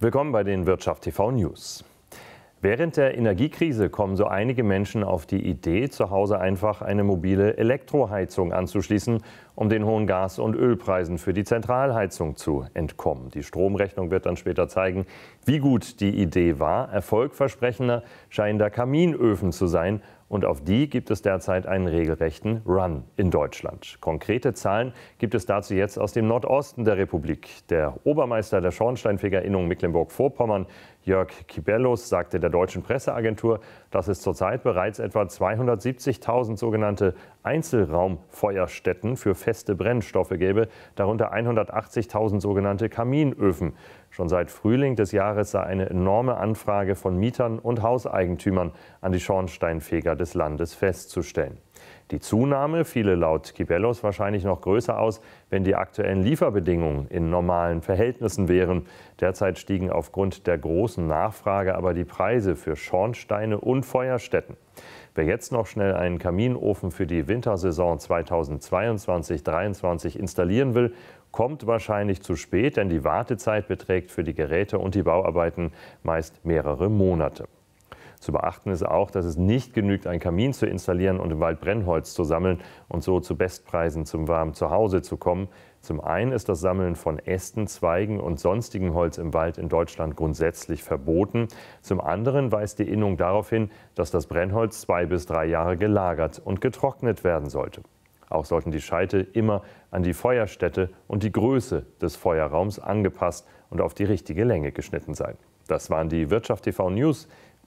Willkommen bei den Wirtschaft TV News. Während der Energiekrise kommen so einige Menschen auf die Idee, zu Hause einfach eine mobile Elektroheizung anzuschließen, um den hohen Gas- und Ölpreisen für die Zentralheizung zu entkommen. Die Stromrechnung wird dann später zeigen, wie gut die Idee war. Erfolgversprechender scheinen da Kaminöfen zu sein und auf die gibt es derzeit einen regelrechten Run in Deutschland. Konkrete Zahlen gibt es dazu jetzt aus dem Nordosten der Republik. Der Obermeister der Schornsteinfegerinnung Mecklenburg-Vorpommern Jörg Kibellos sagte der deutschen Presseagentur, dass es zurzeit bereits etwa 270.000 sogenannte Einzelraumfeuerstätten für feste Brennstoffe gäbe, darunter 180.000 sogenannte Kaminöfen. Schon seit Frühling des Jahres sei eine enorme Anfrage von Mietern und Hauseigentümern an die Schornsteinfeger des Landes festzustellen. Die Zunahme fiele laut Kibellos wahrscheinlich noch größer aus, wenn die aktuellen Lieferbedingungen in normalen Verhältnissen wären. Derzeit stiegen aufgrund der großen Nachfrage aber die Preise für Schornsteine und Feuerstätten. Wer jetzt noch schnell einen Kaminofen für die Wintersaison 2022 2023 installieren will, kommt wahrscheinlich zu spät, denn die Wartezeit beträgt für die Geräte und die Bauarbeiten meist mehrere Monate. Zu beachten ist auch, dass es nicht genügt, einen Kamin zu installieren und im Wald Brennholz zu sammeln und so zu Bestpreisen zum warmen Zuhause zu kommen. Zum einen ist das Sammeln von Ästen, Zweigen und sonstigem Holz im Wald in Deutschland grundsätzlich verboten. Zum anderen weist die Innung darauf hin, dass das Brennholz zwei bis drei Jahre gelagert und getrocknet werden sollte. Auch sollten die Scheite immer an die Feuerstätte und die Größe des Feuerraums angepasst und auf die richtige Länge geschnitten sein. Das waren die Wirtschaft TV News.